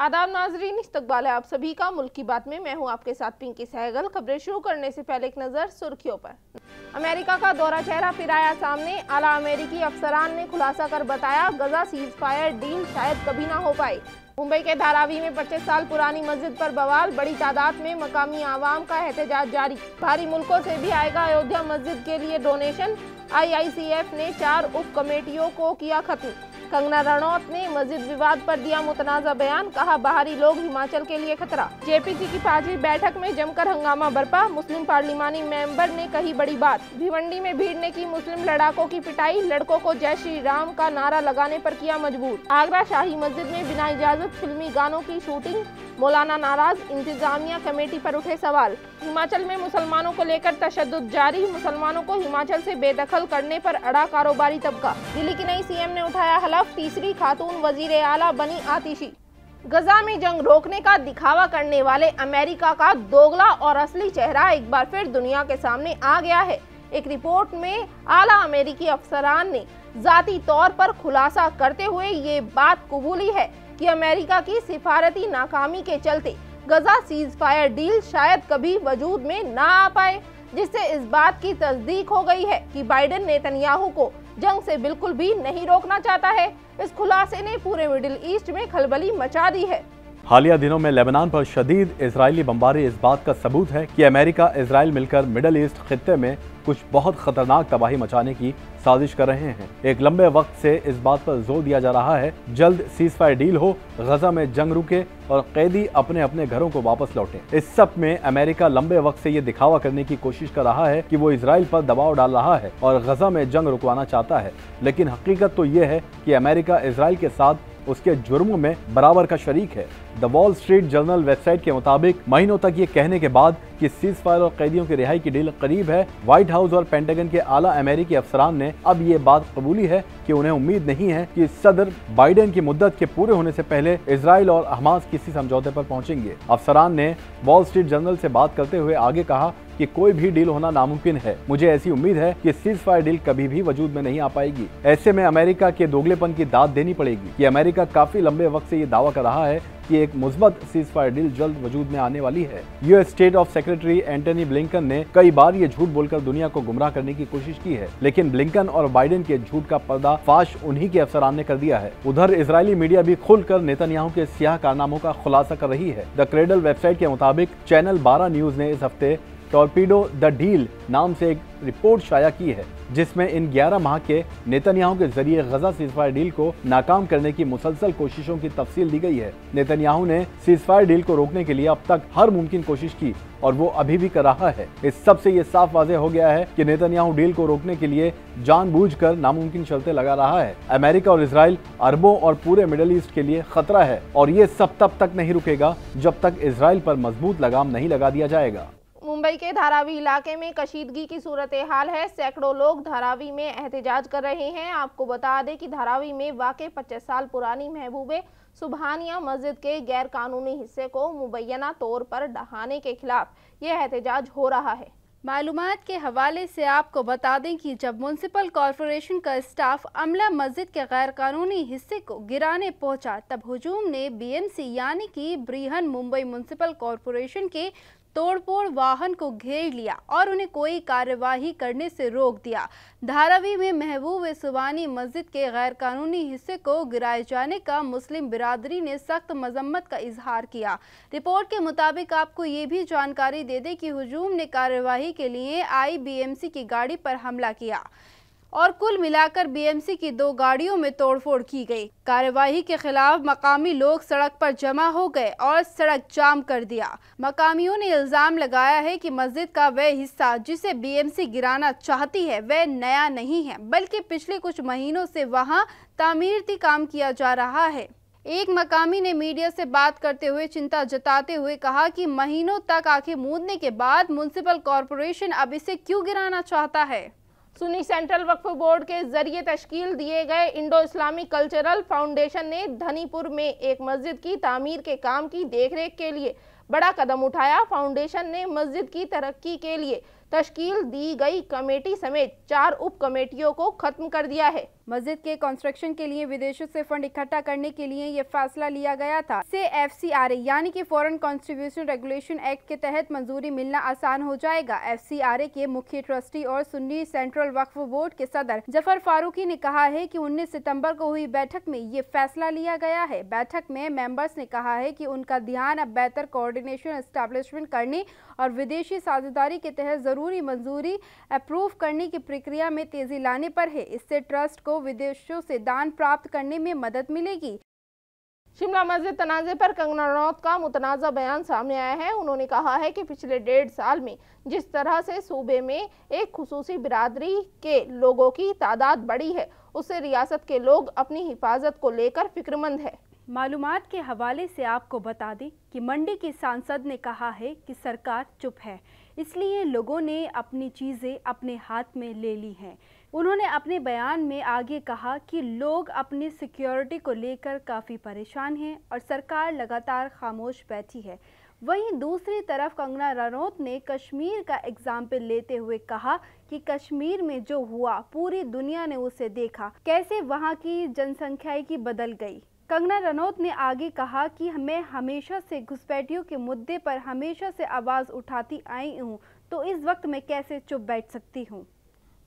आदाब नाजरीन इस्तकबाल है आप सभी का मुल्क की बात में मैं हूं आपके साथ पिंकी सहगल खबरें शुरू करने से पहले एक नज़र सुर्खियों पर अमेरिका का दौरा चेहरा फिर आया सामने आला अमेरिकी अफसरान ने खुलासा कर बताया गजा सीज फायर डील शायद कभी ना हो पाए मुंबई के धारावी में पच्चीस साल पुरानी मस्जिद पर बवाल बड़ी तादाद में मकामी आवाम का एहतजाज जारी भारी मुल्कों से भी आएगा अयोध्या मस्जिद के लिए डोनेशन आईआईसीएफ ने चार उप कमेटियों को किया खत्म कंगना रनौत ने मस्जिद विवाद पर दिया मुतनाज़ा बयान कहा बाहरी लोग हिमाचल के लिए खतरा जेपीसी की पांचवी बैठक में जमकर हंगामा बरपा मुस्लिम पार्लिमानी मेंबर ने कही बड़ी बात भिवंडी में भीड़ ने की मुस्लिम लड़ाकों की पिटाई लड़कों को जय श्री राम का नारा लगाने पर किया मजबूर आगरा शाही मस्जिद में बिना इजाजत फिल्मी गानों की शूटिंग मौलाना नाराज इंतजामिया कमेटी पर उठे सवाल हिमाचल में मुसलमानों को लेकर तशद जारी मुसलमानों को हिमाचल से बेदखल करने पर अड़ा कारोबारी तबका दिल्ली की नई सीएम ने उठाया खिलाफ तीसरी खातून वजीर आला बनी आतिशी गजा में जंग रोकने का दिखावा करने वाले अमेरिका का दोगला और असली चेहरा एक बार फिर दुनिया के सामने आ गया है एक रिपोर्ट में आला अमेरिकी अफसरान ने जाती तौर पर खुलासा करते हुए ये बात कबूली है कि अमेरिका की सिफारती नाकामी के चलते गजा सीज फायर डील शायद कभी वजूद में ना आ पाए जिससे इस बात की तस्दीक हो गई है कि बाइडेन नेतन्याहू को जंग से बिल्कुल भी नहीं रोकना चाहता है इस खुलासे ने पूरे मिडिल ईस्ट में खलबली मचा दी है हालिया दिनों में लेबनान पर शदीद इसराइली बम्बारी इस बात का सबूत है कि अमेरिका इसराइल मिलकर मिडल ईस्ट खत्े में कुछ बहुत खतरनाक तबाही मचाने की साजिश कर रहे हैं एक लंबे वक्त से इस बात पर जोर दिया जा रहा है जल्द सीज फायर डील हो गजा में जंग रुके और कैदी अपने अपने घरों को वापस लौटे इस सब में अमेरिका लंबे वक्त से ये दिखावा करने की कोशिश कर रहा है कि वो इसराइल पर दबाव डाल रहा है और गजा में जंग रुकवाना चाहता है लेकिन हकीकत तो ये है कि अमेरिका इसराइल के साथ उसके जुर्मों में बराबर का शरीक है the Wall Street Journal website के मुताबिक महीनों तक ये कहने के बाद कि सीज फायर और कैदियों की रिहाई की डील करीब है व्हाइट हाउस और पेंटागन के आला अमेरिकी अफसरान ने अब ये बात कबूली है कि उन्हें उम्मीद नहीं है कि सदर बाइडेन की मुद्दत के पूरे होने से पहले इसराइल और हमास किसी समझौते पर पहुंचेंगे अफसरान ने वॉल स्ट्रीट जर्नल से बात करते हुए आगे कहा कि कोई भी डील होना नामुमकिन है मुझे ऐसी उम्मीद है कि सीज फायर डील कभी भी वजूद में नहीं आ पाएगी ऐसे में अमेरिका के दोगलेपन की दाद देनी पड़ेगी कि अमेरिका काफी लंबे वक्त से ये दावा कर रहा है कि एक मुस्बत सीज फायर डील जल्द वजूद में आने वाली है US state of secretary Antony Blinken ने कई बार ये झूठ बोलकर दुनिया को गुमराह करने की कोशिश की है लेकिन ब्लिंकन और बाइडेन के झूठ का पर्दा फाश उन्हीं के अफसरान ने कर दिया है उधर इसराइली मीडिया भी खुलकर नेतन्याहू के सियाह कारनामों का खुलासा कर रही है द क्रेडल वेबसाइट के मुताबिक चैनल बारह न्यूज ने इस हफ्ते टॉर्पीडो द डील नाम से एक रिपोर्ट शाया की है जिसमें इन 11 माह के नेतन्याहू के जरिए गजा सीजफायर डील को नाकाम करने की मुसलसल कोशिशों की तफसील दी गई है नेतन्याहू ने सीजफायर डील को रोकने के लिए अब तक हर मुमकिन कोशिश की और वो अभी भी कर रहा है इस सब से ये साफ वाजे हो गया है कि नेतन्याहू डील को रोकने के लिए जानबूझकर नामुमकिन शर्तें लगा रहा है अमेरिका और इसराइल अरबों और पूरे मिडल ईस्ट के लिए खतरा है और ये सब तब तक नहीं रुकेगा जब तक इसराइल पर मजबूत लगाम नहीं लगा दिया जाएगा मुंबई के धारावी इलाके में कशीदगी की सूरत हाल है सैकड़ों लोग धारावी में एहतजाज कर रहे हैं आपको बता दें कि धारावी में वाकई पच्चीस साल पुरानी महबूबे सुबहानिया मस्जिद के गैर कानूनी हिस्से को मुबैना तौर पर डहाने के खिलाफ ये एहतजाज हो रहा है मालूम के हवाले से आपको बता दें कि जब म्यूनसिपल कॉरपोरेशन का स्टाफ अमला मस्जिद के गैर कानूनी हिस्से को गिराने पहुंचा तब हजूम ने बीएमसी यानी कि ब्रिहन मुंबई म्यूनसिपल कॉरपोरेशन के तोड़फोड़ वाहन को घेर लिया और उन्हें कोई कार्यवाही करने से रोक दिया धारावी में महबूब सुबानी मस्जिद के गैरकानूनी हिस्से को गिराए जाने का मुस्लिम बिरादरी ने सख्त मजम्मत का इजहार किया रिपोर्ट के मुताबिक आपको ये भी जानकारी दे दे कि हजूम ने कार्यवाही के लिए आई की गाड़ी पर हमला किया और कुल मिलाकर बीएमसी की दो गाड़ियों में तोड़फोड़ की गई कार्यवाही के खिलाफ मकामी लोग सड़क पर जमा हो गए और सड़क जाम कर दिया मकामियों ने इल्जाम लगाया है कि मस्जिद का वह हिस्सा जिसे बीएमसी गिराना चाहती है वह नया नहीं है बल्कि पिछले कुछ महीनों से वहाँ तामीरती काम किया जा रहा है एक मकामी ने मीडिया से बात करते हुए चिंता जताते हुए कहा कि महीनों तक आंखें मूंदने के बाद म्यूनसिपल कॉरपोरेशन अब इसे क्यों गिराना चाहता है सुनी सेंट्रल वक्फ बोर्ड के जरिए तश्कील दिए गए इंडो इस्लामिक कल्चरल फाउंडेशन ने धनीपुर में एक मस्जिद की तामीर के काम की देखरेख के लिए बड़ा कदम उठाया फाउंडेशन ने मस्जिद की तरक्की के लिए तश्कील दी गई कमेटी समेत चार उप कमेटियों को खत्म कर दिया है मस्जिद के कंस्ट्रक्शन के लिए विदेशों से फंड इकट्ठा करने के लिए ये फैसला लिया गया था से एफ सी आर ए यानी की फॉरन कॉन्स्टिट्यूशन रेगुलेशन एक्ट के तहत मंजूरी मिलना आसान हो जाएगा एफ सी आर ए के मुख्य ट्रस्टी और सुन्नी सेंट्रल वक्फ बोर्ड के सदर जफर फारूकी ने कहा है की उन्नीस सितम्बर को हुई बैठक में ये फैसला लिया गया है बैठक में मेम्बर्स ने कहा है की उनका ध्यान अब बेहतर कोऑर्डिनेशन एस्टेब्लिशमेंट करने और विदेशी साझेदारी के तहत जरूर कानूनी मंजूरी अप्रूव करने की प्रक्रिया में तेजी लाने पर है इससे ट्रस्ट को विदेशों से दान प्राप्त करने में मदद मिलेगी शिमला मस्जिद तनाज़े पर कंगना रनौत का मुतनाज़ा बयान सामने आया है उन्होंने कहा है कि पिछले डेढ़ साल में जिस तरह से सूबे में एक खसूसी बिरादरी के लोगों की तादाद बढ़ी है उससे रियासत के लोग अपनी हिफाजत को लेकर फिक्रमंद है मालूम के हवाले से आपको बता दें कि मंडी के सांसद ने कहा है कि सरकार चुप है इसलिए लोगों ने अपनी चीज़ें अपने हाथ में ले ली हैं उन्होंने अपने बयान में आगे कहा कि लोग अपनी सिक्योरिटी को लेकर काफ़ी परेशान हैं और सरकार लगातार खामोश बैठी है वहीं दूसरी तरफ कंगना रनौत ने कश्मीर का एग्जाम्पल लेते हुए कहा कि कश्मीर में जो हुआ पूरी दुनिया ने उसे देखा कैसे वहाँ की जनसंख्या की बदल गई कंगना रनौत ने आगे कहा कि मैं हमेशा से घुसपैठियों के मुद्दे पर हमेशा से आवाज़ उठाती आई हूँ तो इस वक्त मैं कैसे चुप बैठ सकती हूँ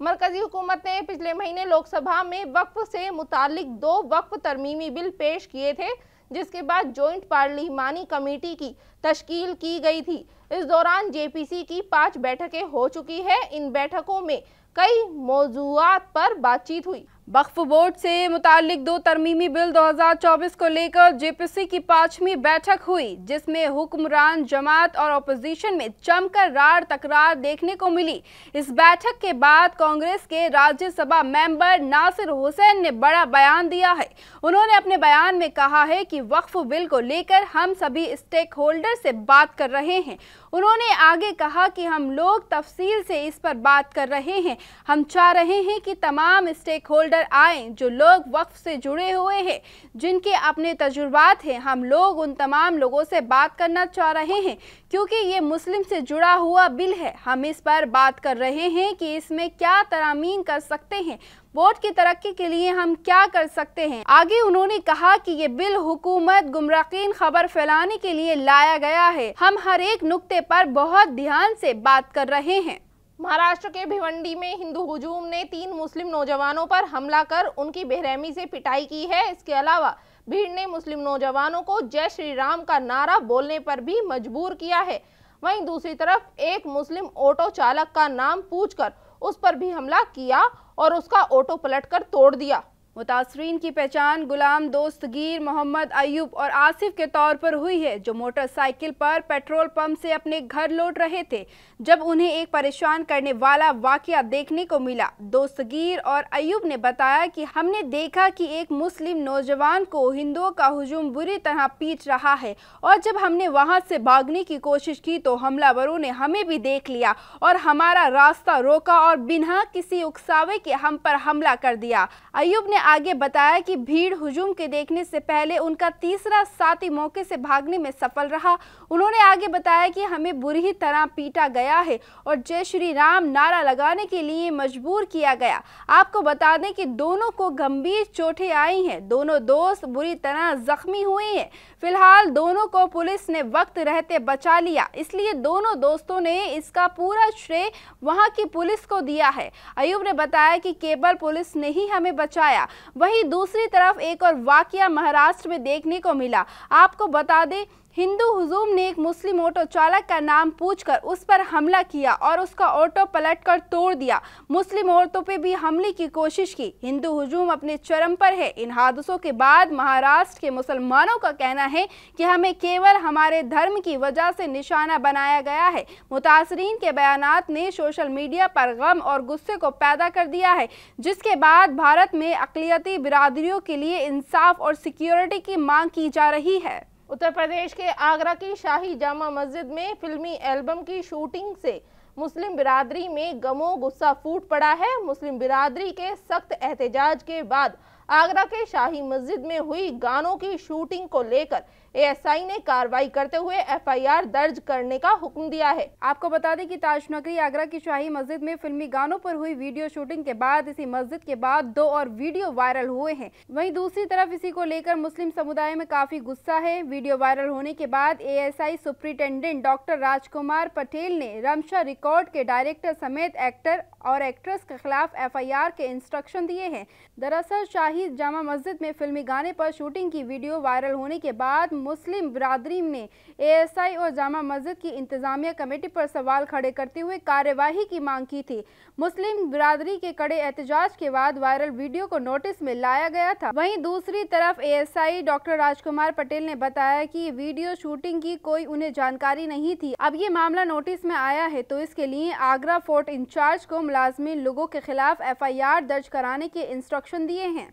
मरकजी हुकूमत ने पिछले महीने लोकसभा में वक्फ से मुतालिक दो वक्फ तरमीमी बिल पेश किए थे जिसके बाद जॉइंट पार्लिमानी कमेटी की तश्कील की गई थी इस दौरान जेपीसी की पांच बैठकें हो चुकी है इन बैठकों में कई मौजूद पर बातचीत हुई वक्फ बोर्ड से मुतालिक दो तरमीमी बिल 2024 को लेकर जेपीसी की पांचवी बैठक हुई जिसमें हुक्मरान जमात और अपोजिशन में जमकर रार तकरार देखने को मिली इस बैठक के बाद कांग्रेस के राज्यसभा मेंबर नासिर हुसैन ने बड़ा बयान दिया है उन्होंने अपने बयान में कहा है कि वक्फ बिल को लेकर हम सभी स्टेक होल्डर से बात कर रहे हैं उन्होंने आगे कहा कि हम लोग तफसील से इस पर बात कर रहे हैं हम चाह रहे हैं कि तमाम स्टेक होल्डर अंदर आए जो लोग वक्फ से जुड़े हुए हैं जिनके अपने तजुर्बात हैं हम लोग उन तमाम लोगों से बात करना चाह रहे हैं क्योंकि ये मुस्लिम से जुड़ा हुआ बिल है हम इस पर बात कर रहे हैं कि इसमें क्या तरामीम कर सकते हैं वोट की तरक्की के लिए हम क्या कर सकते हैं आगे उन्होंने कहा कि ये बिल हुकूमत गुमराकीन खबर फैलाने के लिए लाया गया है हम हर एक नुक्ते पर बहुत ध्यान से बात कर रहे हैं महाराष्ट्र के भिवंडी में हिंदू हुजूम ने तीन मुस्लिम नौजवानों पर हमला कर उनकी बेरहमी से पिटाई की है इसके अलावा भीड़ ने मुस्लिम नौजवानों को जय श्री राम का नारा बोलने पर भी मजबूर किया है वहीं दूसरी तरफ एक मुस्लिम ऑटो चालक का नाम पूछकर उस पर भी हमला किया और उसका ऑटो पलटकर तोड़ दिया मुतासरीन की पहचान गुलाम दोस्तगीर मोहम्मद अयूब और आसिफ के तौर पर हुई है जो मोटरसाइकिल पर पेट्रोल पंप से अपने घर लौट रहे थे जब उन्हें एक परेशान करने वाला वाकया देखने को मिला दोस्तगीर और अयूब ने बताया कि हमने देखा कि एक मुस्लिम नौजवान को हिंदुओं का हजूम बुरी तरह पीट रहा है और जब हमने वहाँ से भागने की कोशिश की तो हमलावरों ने हमें भी देख लिया और हमारा रास्ता रोका और बिना किसी उकसावे के हम पर हमला कर दिया अयूब ने आगे बताया कि भीड़ हुजूम के देखने से पहले उनका तीसरा साथी मौके से भागने में सफल रहा उन्होंने आगे बताया कि हमें बुरी तरह पीटा गया है और जय श्री राम नारा लगाने के लिए मजबूर किया गया आपको बता दें कि दोनों को गंभीर चोटें आई हैं दोनों दोस्त बुरी तरह जख्मी हुए हैं फिलहाल दोनों को पुलिस ने वक्त रहते बचा लिया इसलिए दोनों दोस्तों ने इसका पूरा श्रेय वहाँ की पुलिस को दिया है अयूब ने बताया कि केवल पुलिस ने ही हमें बचाया वहीं दूसरी तरफ एक और वाक्य महाराष्ट्र में देखने को मिला आपको बता दें हिंदू हुजूम ने एक मुस्लिम ऑटो चालक का नाम पूछकर उस पर हमला किया और उसका ऑटो पलटकर तोड़ दिया मुस्लिम औरतों पर भी हमले की कोशिश की हिंदू हुजूम अपने चरम पर है इन हादसों के बाद महाराष्ट्र के मुसलमानों का कहना है कि हमें केवल हमारे धर्म की वजह से निशाना बनाया गया है मुतासरीन के बयान ने सोशल मीडिया पर गम और गुस्से को पैदा कर दिया है जिसके बाद भारत में अकलियती बिरादरियों के लिए इंसाफ और सिक्योरिटी की मांग की जा रही है उत्तर प्रदेश के आगरा की शाही जामा मस्जिद में फिल्मी एल्बम की शूटिंग से मुस्लिम बिरादरी में गमो गुस्सा फूट पड़ा है मुस्लिम बिरादरी के सख्त एहतजाज के बाद आगरा के शाही मस्जिद में हुई गानों की शूटिंग को लेकर एएसआई ने कार्रवाई करते हुए एफआईआर दर्ज करने का हुक्म दिया है आपको बता दें कि ताज नगरी आगरा की शाही मस्जिद में फिल्मी गानों पर हुई वीडियो शूटिंग के बाद इसी मस्जिद के बाद दो और वीडियो वायरल हुए हैं वहीं दूसरी तरफ इसी को लेकर मुस्लिम समुदाय में काफी गुस्सा है वीडियो वायरल होने के बाद a superintendent doctor Rajkumar Patel ने रमशा रिकॉर्ड के डायरेक्टर समेत एक्टर और एक्ट्रेस के खिलाफ एफ के इंस्ट्रक्शन दिए है दरअसल शाही जामा मस्जिद में फिल्मी गाने आरोप शूटिंग की वीडियो वायरल होने के बाद मुस्लिम बरदरी ने एएसआई और जामा मस्जिद की इंतजामिया कमेटी पर सवाल खड़े करते हुए कार्यवाही की मांग की थी मुस्लिम बरदरी के कड़े एहतजाज के बाद वायरल वीडियो को नोटिस में लाया गया था वहीं दूसरी तरफ एएसआई डॉक्टर राजकुमार पटेल ने बताया कि वीडियो शूटिंग की कोई उन्हें जानकारी नहीं थी अब ये मामला नोटिस में आया है तो इसके लिए आगरा फोर्ट इंचार्ज को मुलाजमी लोगों के खिलाफ एफ दर्ज कराने के इंस्ट्रक्शन दिए हैं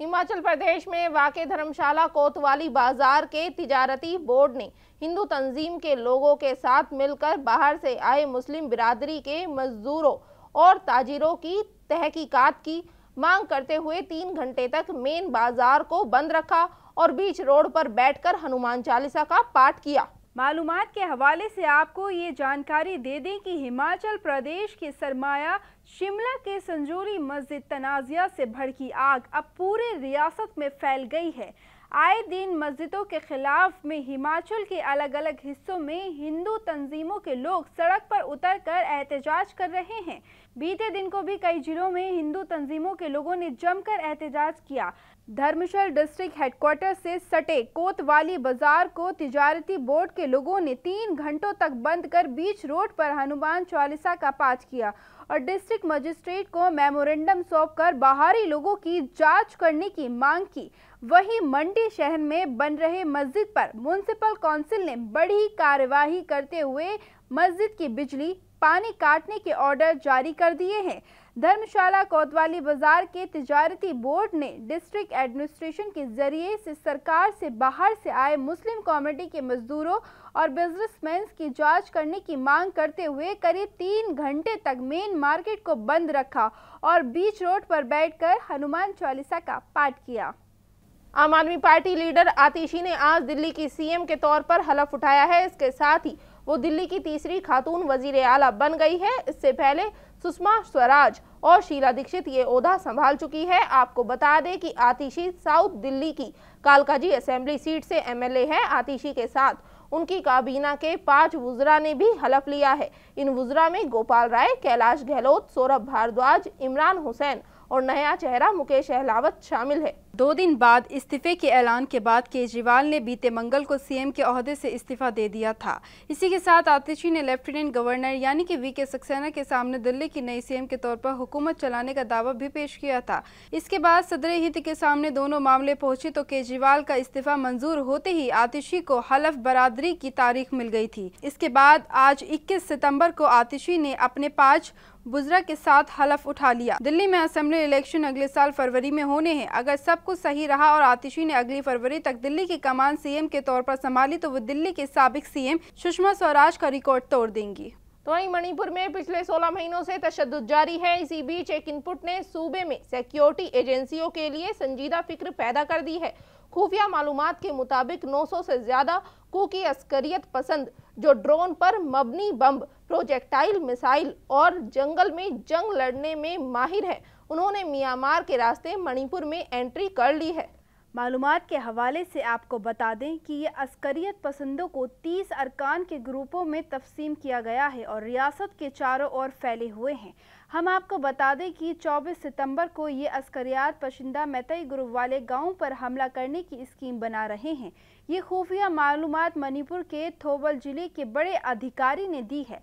हिमाचल प्रदेश में वाक़ धर्मशाला कोतवाली बाजार के तिजारती बोर्ड ने हिंदू तंजीम के लोगों के साथ मिलकर बाहर से आए मुस्लिम बिरादरी के मजदूरों और ताजिरों की तहकीकात की मांग करते हुए तीन घंटे तक मेन बाजार को बंद रखा और बीच रोड पर बैठकर हनुमान चालीसा का पाठ किया मालूम के हवाले से आपको ये जानकारी दे दें कि हिमाचल प्रदेश के सरमाया शिमला के संजूरी मस्जिद तनाजिया से भड़की आग अब पूरे रियासत में फैल गई है आए दिन मस्जिदों के खिलाफ में हिमाचल के अलग अलग हिस्सों में हिंदू तंजीमों के लोग सड़क पर उतरकर एहतजाज कर रहे हैं बीते दिन को भी कई जिलों में हिंदू तंजीमों के लोगों ने जमकर एहतजाज किया धर्मशाला डिस्ट्रिक्ट हेडक्वार्टर से सटे कोतवाली बाजार को तिजारती बोर्ड के लोगों ने तीन घंटों तक बंद कर बीच रोड पर हनुमान चालीसा का पाठ किया और डिस्ट्रिक्ट मजिस्ट्रेट को मेमोरेंडम सौंपकर बाहरी लोगों की जांच करने की मांग की वहीं मंडी शहर में बन रहे मस्जिद पर म्यूनसिपल काउंसिल ने बड़ी कार्यवाही करते हुए मस्जिद की बिजली पानी काटने के ऑर्डर जारी कर दिए हैं धर्मशाला कोतवाली बाजार के तजारती बोर्ड ने डिस्ट्रिक्ट एडमिनिस्ट्रेशन के जरिए से सरकार से बाहर से आए मुस्लिम कम्युनिटी के मजदूरों और बिजनेसमैन की जांच करने की मांग करते हुए करीब तीन घंटे तक मेन मार्केट को बंद रखा और बीच रोड पर बैठकर हनुमान चालीसा का पाठ किया आम आदमी पार्टी लीडर आतिशी ने आज दिल्ली की सीएम के तौर पर हलफ उठाया है इसके साथ ही वो दिल्ली की तीसरी खातून वजीर आला बन गई है इससे पहले सुषमा स्वराज और शीला दीक्षित ये ओहदा संभाल चुकी है आपको बता दें कि आतिशी साउथ दिल्ली की कालकाजी असेंबली सीट से एमएलए हैं आतिशी के साथ उनकी काबीना के पांच वुजरा ने भी हलफ लिया है इन वुजरा में गोपाल राय कैलाश गहलोत सौरभ भारद्वाज इमरान हुसैन और नया चेहरा मुकेश अहलावत शामिल है दो दिन बाद इस्तीफे के ऐलान के बाद केजरीवाल ने बीते मंगल को सीएम के अहदे से इस्तीफा दे दिया था इसी के साथ आतिशी ने लेफ्टिनेंट गवर्नर यानी कि वी के सक्सेना के सामने दिल्ली की नई सीएम के तौर पर हुकूमत चलाने का दावा भी पेश किया था इसके बाद सदर हित के सामने दोनों मामले पहुंचे तो केजरीवाल का इस्तीफा मंजूर होते ही आतिशी को हलफ बरादरी की तारीख मिल गयी थी इसके बाद आज इक्कीस सितम्बर को आतिशी ने अपने पाँच बुजरा के साथ हलफ उठा लिया दिल्ली में असेंबली इलेक्शन अगले साल फरवरी में होने हैं अगर सब कुछ सही रहा और आतिशी ने अगली फरवरी तक दिल्ली की कमान सीएम के तौर पर संभाली तो वो दिल्ली के सबक सीएम सुषमा स्वराज का रिकॉर्ड तोड़ देंगी तो वही मणिपुर में पिछले 16 महीनों से तशद जारी है इसी बीच एक इनपुट ने सूबे में सिक्योरिटी एजेंसियों के लिए संजीदा फिक्र पैदा कर दी है खुफिया मालूम के मुताबिक 900 से ज़्यादा कुकी अस्करियत पसंद जो ड्रोन पर मबनी बम प्रोजेक्टाइल मिसाइल और जंगल में जंग लड़ने में माहिर है उन्होंने म्यांमार के रास्ते मणिपुर में एंट्री कर ली है मालूम के हवाले से आपको बता दें कि ये अस्करियत पसंदों को 30 अरकान के ग्रुपों में तकसीम किया गया है और रियासत के चारों ओर फैले हुए हैं हम आपको बता दें कि 24 सितंबर को ये अस्करियात पसंदा मैतई ग्रुप वाले गांव पर हमला करने की स्कीम बना रहे हैं ये खुफिया मालूम मणिपुर के थोबल जिले के बड़े अधिकारी ने दी है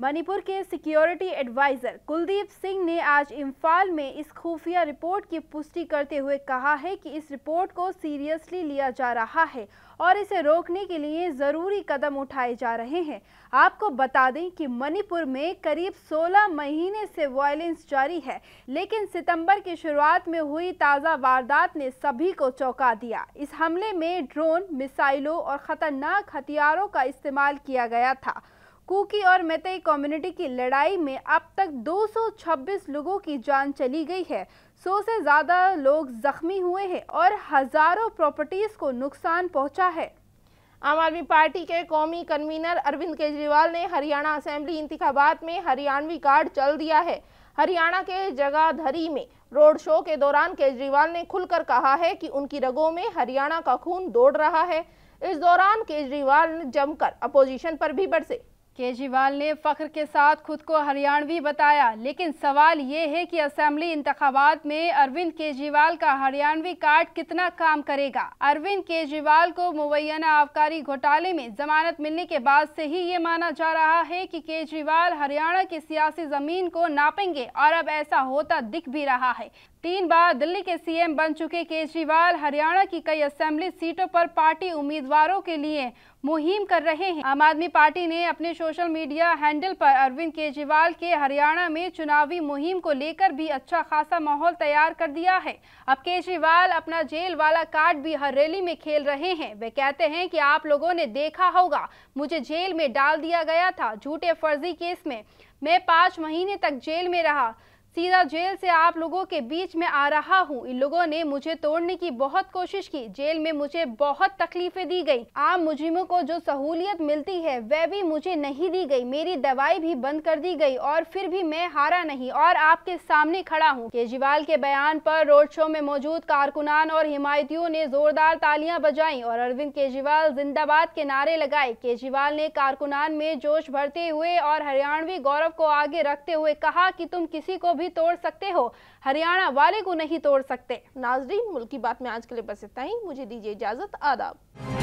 मणिपुर के सिक्योरिटी एडवाइजर कुलदीप सिंह ने आज इम्फाल में इस खुफिया रिपोर्ट की पुष्टि करते हुए कहा है कि इस रिपोर्ट को सीरियसली लिया जा रहा है और इसे रोकने के लिए ज़रूरी कदम उठाए जा रहे हैं आपको बता दें कि मणिपुर में करीब 16 महीने से वायलेंस जारी है लेकिन सितंबर की शुरुआत में हुई ताज़ा वारदात ने सभी को चौंका दिया इस हमले में ड्रोन मिसाइलों और ख़तरनाक हथियारों का इस्तेमाल किया गया था कुकी और मेतई कम्युनिटी की लड़ाई में अब तक 226 लोगों की जान चली गई है सौ से ज़्यादा लोग जख्मी हुए हैं और हज़ारों प्रॉपर्टीज़ को नुकसान पहुंचा है आम आदमी पार्टी के कौमी कन्वीनर अरविंद केजरीवाल ने हरियाणा असेंबली इंतबात में हरियाणवी कार्ड चल दिया है हरियाणा के जगाधरी में रोड शो के दौरान केजरीवाल ने खुलकर कहा है कि उनकी रगों में हरियाणा का खून दौड़ रहा है इस दौरान केजरीवाल जमकर अपोजिशन पर भी बरसे केजरीवाल ने फख्र के साथ खुद को हरियाणवी बताया लेकिन सवाल ये है कि असेंबली इंतबात में अरविंद केजरीवाल का हरियाणवी कार्ड कितना काम करेगा अरविंद केजरीवाल को मुबैना आबकारी घोटाले में जमानत मिलने के बाद से ही ये माना जा रहा है कि केजरीवाल हरियाणा की सियासी जमीन को नापेंगे और अब ऐसा होता दिख भी रहा है तीन बार दिल्ली के सीएम बन चुके केजरीवाल हरियाणा की कई असेंबली सीटों पर पार्टी उम्मीदवारों के लिए मुहिम कर रहे हैं आम आदमी पार्टी ने अपने सोशल मीडिया हैंडल पर अरविंद केजरीवाल के हरियाणा में चुनावी मुहिम को लेकर भी अच्छा खासा माहौल तैयार कर दिया है अब केजरीवाल अपना जेल वाला कार्ड भी हर रैली में खेल रहे हैं वे कहते हैं कि आप लोगों ने देखा होगा मुझे जेल में डाल दिया गया था झूठे फर्जी केस में मैं पाँच महीने तक जेल में रहा सीधा जेल से आप लोगों के बीच में आ रहा हूँ इन लोगों ने मुझे तोड़ने की बहुत कोशिश की जेल में मुझे बहुत तकलीफें दी गई आम मुजरिमों को जो सहूलियत मिलती है वह भी मुझे नहीं दी गई मेरी दवाई भी बंद कर दी गई और फिर भी मैं हारा नहीं और आपके सामने खड़ा हूँ केजरीवाल के बयान पर रोड शो में मौजूद कारकुनान और हिमायतियों ने जोरदार तालियां बजाई और अरविंद केजरीवाल जिंदाबाद के नारे लगाए केजरीवाल ने कारकुनान में जोश भरते हुए और हरियाणवी गौरव को आगे रखते हुए कहा कि तुम किसी को भी भी तोड़ सकते हो हरियाणा वाले को नहीं तोड़ सकते नाजरीन मुल्की बात में आज के लिए बस इतना ही मुझे दीजिए इजाजत आदाब